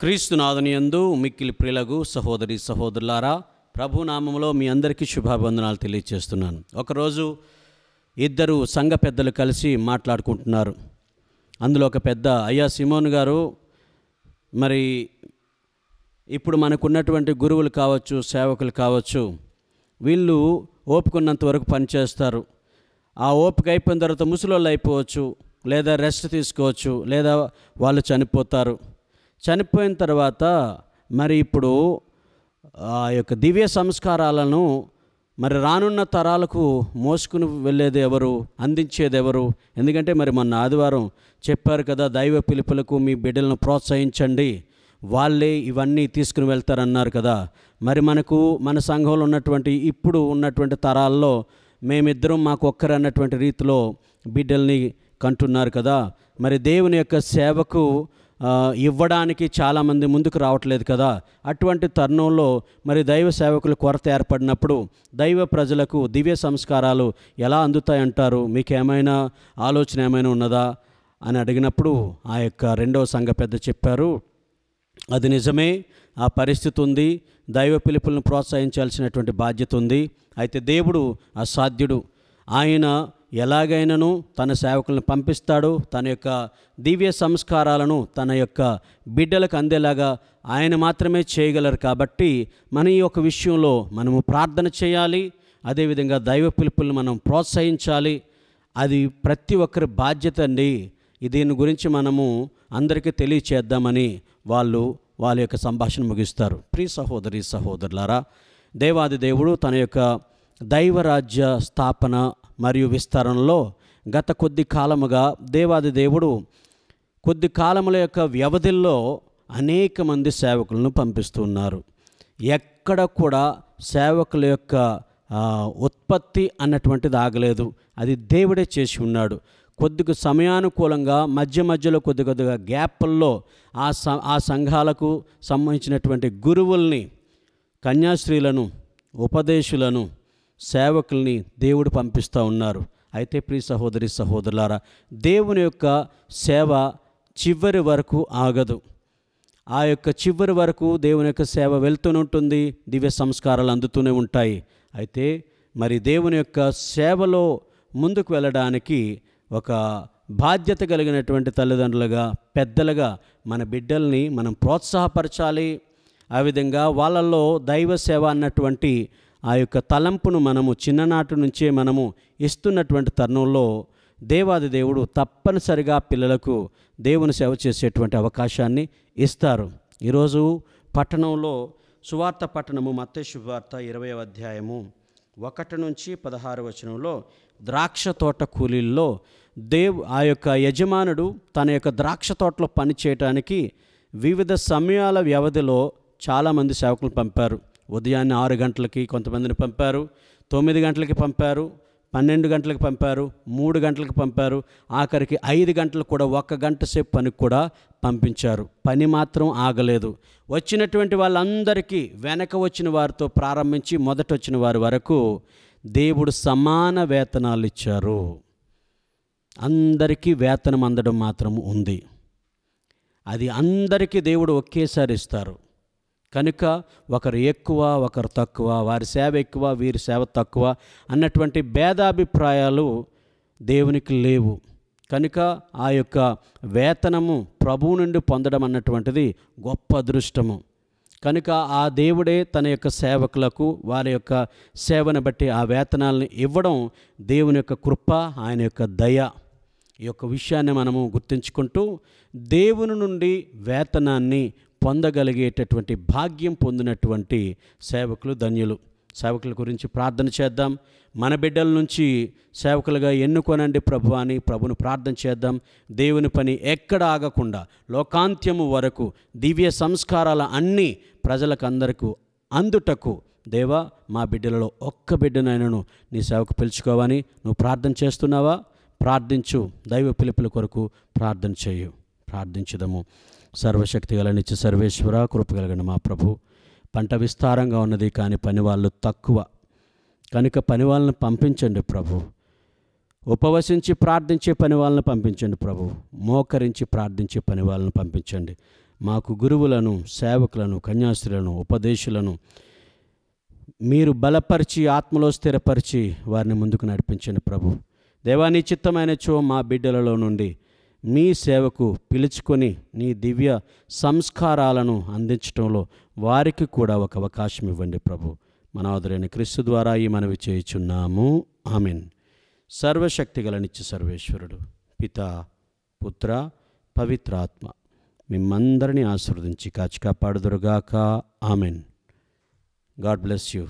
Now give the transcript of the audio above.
క్రీస్తునాథునియందు మిక్కిలి ప్రిలగు సహోదరి సహోదరులారా ప్రభునామంలో మీ అందరికీ శుభాబంధనాలు తెలియజేస్తున్నాను ఒకరోజు ఇద్దరు సంఘ పెద్దలు కలిసి మాట్లాడుకుంటున్నారు అందులో ఒక పెద్ద అయ్యా సిమోన్ గారు మరి ఇప్పుడు మనకున్నటువంటి గురువులు కావచ్చు సేవకులు కావచ్చు వీళ్ళు ఓపుకున్నంత వరకు పనిచేస్తారు ఆ ఓపిక అయిపోయిన తర్వాత ముసలోళ్ళు అయిపోవచ్చు లేదా రెస్ట్ తీసుకోవచ్చు లేదా వాళ్ళు చనిపోతారు చనిపోయిన తర్వాత మరి ఇప్పుడు ఆ యొక్క దివ్య సంస్కారాలను మరి రానున్న తరాలకు మోసుకుని వెళ్ళేది ఎవరు అందించేది ఎవరు ఎందుకంటే మరి మొన్న ఆదివారం చెప్పారు కదా దైవ పిలుపులకు మీ బిడ్డలను ప్రోత్సహించండి వాళ్ళే ఇవన్నీ తీసుకుని వెళ్తారన్నారు కదా మరి మనకు మన సంఘంలో ఉన్నటువంటి ఇప్పుడు ఉన్నటువంటి తరాల్లో మేమిద్దరం మాకు ఒక్కరు అన్నటువంటి రీతిలో బిడ్డల్ని కంటున్నారు కదా మరి దేవుని యొక్క సేవకు ఇవ్వడానికి చాలామంది ముందుకు రావట్లేదు కదా అటువంటి తరుణంలో మరి దైవ సేవకులు కొరత ఏర్పడినప్పుడు దైవ ప్రజలకు దివ్య సంస్కారాలు ఎలా అందుతాయంటారు మీకేమైనా ఆలోచన ఏమైనా ఉన్నదా అని అడిగినప్పుడు ఆ యొక్క రెండవ సంఘ పెద్ద చెప్పారు అది నిజమే ఆ పరిస్థితి ఉంది దైవ పిలుపులను ప్రోత్సహించాల్సినటువంటి బాధ్యత ఉంది అయితే దేవుడు అసాధ్యుడు ఆయన ఎలాగైనను తన సేవకులను పంపిస్తాడు తన యొక్క దివ్య సంస్కారాలను తన యొక్క బిడ్డలకు అందేలాగా ఆయన మాత్రమే చేయగలరు కాబట్టి మన ఈ యొక్క విషయంలో మనము ప్రార్థన చేయాలి అదేవిధంగా దైవ పిలుపులను మనం ప్రోత్సహించాలి అది ప్రతి ఒక్కరి బాధ్యత అండి దీని గురించి మనము అందరికీ తెలియచేద్దామని వాళ్ళు వాళ్ళ యొక్క సంభాషణ ముగిస్తారు ప్రియ సహోదరి సహోదరులారా దేవాది దేవుడు తన యొక్క దైవరాజ్య స్థాపన మరియు విస్తరణలో గత కొద్ది కాలముగా దేవాది దేవుడు కొద్ది కాలముల యొక్క వ్యవధిలో అనేక మంది సేవకులను పంపిస్తున్నారు ఎక్కడ కూడా సేవకుల యొక్క ఉత్పత్తి అన్నటువంటిది ఆగలేదు అది దేవుడే చేసి ఉన్నాడు కొద్దిగా సమయానుకూలంగా మధ్య మధ్యలో కొద్ది కొద్దిగా గ్యాప్ల్లో ఆ స ఆ సంఘాలకు సంబంధించినటువంటి గురువుల్ని కన్యాశ్రీలను ఉపదేశులను సేవకుల్ని దేవుడు పంపిస్తూ ఉన్నారు అయితే ప్రి సహోదరి సహోదరులారా దేవుని యొక్క సేవ చివరి వరకు ఆగదు ఆ యొక్క చివరి వరకు దేవుని యొక్క సేవ వెళ్తూనే ఉంటుంది దివ్య సంస్కారాలు అందుతూనే ఉంటాయి అయితే మరి దేవుని యొక్క సేవలో ముందుకు వెళ్ళడానికి ఒక బాధ్యత కలిగినటువంటి తల్లిదండ్రులుగా పెద్దలుగా మన బిడ్డల్ని మనం ప్రోత్సాహపరచాలి ఆ విధంగా వాళ్ళల్లో దైవ సేవ అన్నటువంటి ఆ యొక్క తలంపును మనము చిన్ననాటి నుంచే మనము ఇస్తున్నటువంటి తరుణంలో దేవాది దేవుడు తప్పనిసరిగా పిల్లలకు దేవుని సేవ చేసేటువంటి అవకాశాన్ని ఇస్తారు ఈరోజు పట్టణంలో సువార్త పట్టణము మత్తే శుభార్త ఇరవై అధ్యాయము ఒకటి నుంచి పదహారు వచనంలో ద్రాక్ష తోట కూలీల్లో దేవ్ ఆ యొక్క యజమానుడు తన యొక్క ద్రాక్ష తోటలో పనిచేయటానికి వివిధ సమయాల వ్యవధిలో చాలామంది సేవకులు పంపారు ఉదయాన్నే ఆరు గంటలకి కొంతమందిని పంపారు తొమ్మిది గంటలకి పంపారు పన్నెండు గంటలకు పంపారు మూడు గంటలకు పంపారు ఆఖరికి ఐదు గంటలకు కూడా ఒక్క గంట సేపు పనికి కూడా పంపించారు పని మాత్రం ఆగలేదు వచ్చినటువంటి వాళ్ళందరికీ వెనక వచ్చిన వారితో ప్రారంభించి మొదట వచ్చిన వారి వరకు దేవుడు సమాన వేతనాలు ఇచ్చారు అందరికీ వేతనం అందడం మాత్రం ఉంది అది అందరికీ దేవుడు ఒకేసారి ఇస్తారు కనుక ఒకరు ఎక్కువ ఒకరు తక్కువ వారి సేవ ఎక్కువ వీరి సేవ తక్కువ అన్నటువంటి భేదాభిప్రాయాలు దేవునికి లేవు కనుక ఆ యొక్క వేతనము ప్రభువు నుండి పొందడం అన్నటువంటిది గొప్ప అదృష్టము కనుక ఆ దేవుడే తన యొక్క సేవకులకు వారి యొక్క సేవను బట్టి ఆ వేతనాలను ఇవ్వడం దేవుని యొక్క కృప ఆయన యొక్క దయ ఈ యొక్క విషయాన్ని మనము గుర్తుంచుకుంటూ దేవుని నుండి వేతనాన్ని పొందగలిగేటటువంటి భాగ్యం పొందినటువంటి సేవకులు ధన్యులు సేవకుల గురించి ప్రార్థన చేద్దాం మన బిడ్డల నుంచి సేవకులుగా ఎన్నుకోనండి ప్రభు అని ప్రభును ప్రార్థన చేద్దాం దేవుని పని ఎక్కడ ఆగకుండా లోకాంత్యము వరకు దివ్య సంస్కారాల అన్నీ ప్రజలకందరకు అందుటకు దేవా మా బిడ్డలలో ఒక్క బిడ్డనైనను నీ సేవకు పిలుచుకోవని నువ్వు ప్రార్థన చేస్తున్నావా ప్రార్థించు దైవ పిలుపుల కొరకు ప్రార్థన చేయు ప్రార్థించదము సర్వశక్తి గల నిత్య సర్వేశ్వర కలిగిన మా ప్రభు పంట విస్తారంగా ఉన్నది కానీ పని వాళ్ళు తక్కువ కనుక పని వాళ్ళని పంపించండి ప్రభు ఉపవసించి ప్రార్థించే పని వాళ్ళని పంపించండి ప్రభు మోకరించి ప్రార్థించే పని వాళ్ళని పంపించండి మాకు గురువులను సేవకులను కన్యాస్త్రులను ఉపదేశులను మీరు బలపరిచి ఆత్మలో స్థిరపరిచి వారిని ముందుకు నడిపించండి ప్రభు దేవాని చిత్తమైన చో మా బిడ్డలలో నుండి మీ సేవకు పిలుచుకొని నీ దివ్య సంస్కారాలను అందించడంలో వారికి కూడా ఒక అవకాశం ఇవ్వండి ప్రభు మనాదురైన క్రీస్తు ద్వారా ఈ మనవి చేయుచున్నాము ఆమెన్ సర్వశక్తి నిత్య సర్వేశ్వరుడు పిత పుత్ర పవిత్రాత్మ మిమ్మందరినీ ఆశీర్వదించి కాచి కాపాడుదురుగాక ఆమెన్ గాడ్ బ్లెస్ యూ